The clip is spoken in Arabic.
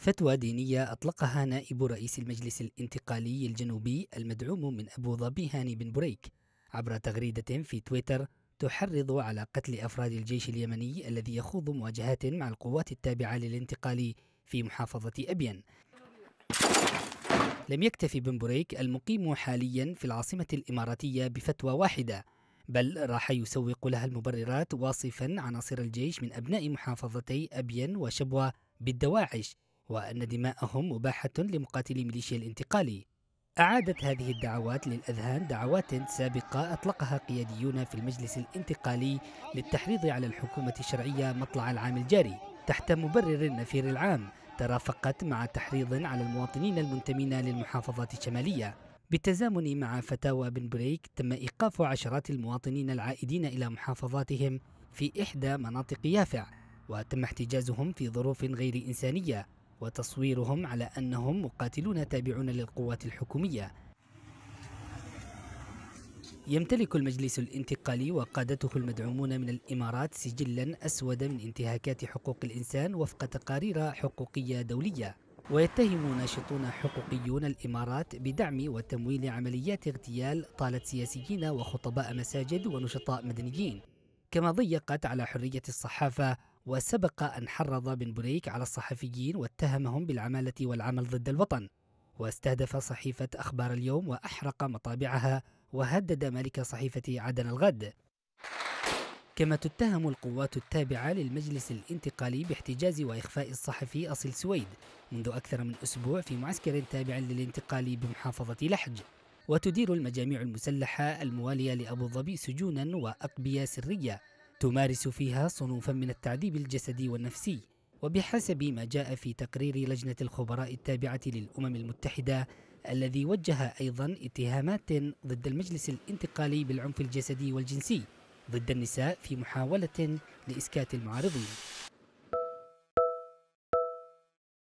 فتوى دينية أطلقها نائب رئيس المجلس الانتقالي الجنوبي المدعوم من أبو ظبي هاني بن بريك عبر تغريدة في تويتر تحرض على قتل أفراد الجيش اليمني الذي يخوض مواجهات مع القوات التابعة للانتقال في محافظة أبين لم يكتفي بن بريك المقيم حاليا في العاصمة الإماراتية بفتوى واحدة بل راح يسوق لها المبررات واصفا عناصر الجيش من أبناء محافظتي أبين وشبوة بالدواعش وأن دماءهم مباحة لمقاتلي ميليشيا الانتقالي أعادت هذه الدعوات للأذهان دعوات سابقة أطلقها قياديون في المجلس الانتقالي للتحريض على الحكومة الشرعية مطلع العام الجاري تحت مبرر النفير العام ترافقت مع تحريض على المواطنين المنتمين للمحافظات الشمالية بالتزامن مع فتاوى بن بريك تم إيقاف عشرات المواطنين العائدين إلى محافظاتهم في إحدى مناطق يافع وتم احتجازهم في ظروف غير إنسانية وتصويرهم على أنهم مقاتلون تابعون للقوات الحكومية يمتلك المجلس الانتقالي وقادته المدعومون من الإمارات سجلا أسود من انتهاكات حقوق الإنسان وفق تقارير حقوقية دولية ويتهم ناشطون حقوقيون الإمارات بدعم وتمويل عمليات اغتيال طالت سياسيين وخطباء مساجد ونشطاء مدنيين كما ضيقت على حرية الصحافة وسبق أن حرض بن بريك على الصحفيين واتهمهم بالعمالة والعمل ضد الوطن واستهدف صحيفة أخبار اليوم وأحرق مطابعها وهدد مالك صحيفة عدن الغد كما تتهم القوات التابعة للمجلس الانتقالي باحتجاز وإخفاء الصحفي أصيل سويد منذ أكثر من أسبوع في معسكر تابع للانتقال بمحافظة لحج وتدير المجاميع المسلحة الموالية لأبو ظبي سجونا وأقبية سرية تمارس فيها صنوفا من التعذيب الجسدي والنفسي وبحسب ما جاء في تقرير لجنة الخبراء التابعة للأمم المتحدة الذي وجه أيضا اتهامات ضد المجلس الانتقالي بالعنف الجسدي والجنسي ضد النساء في محاولة لإسكات المعارضين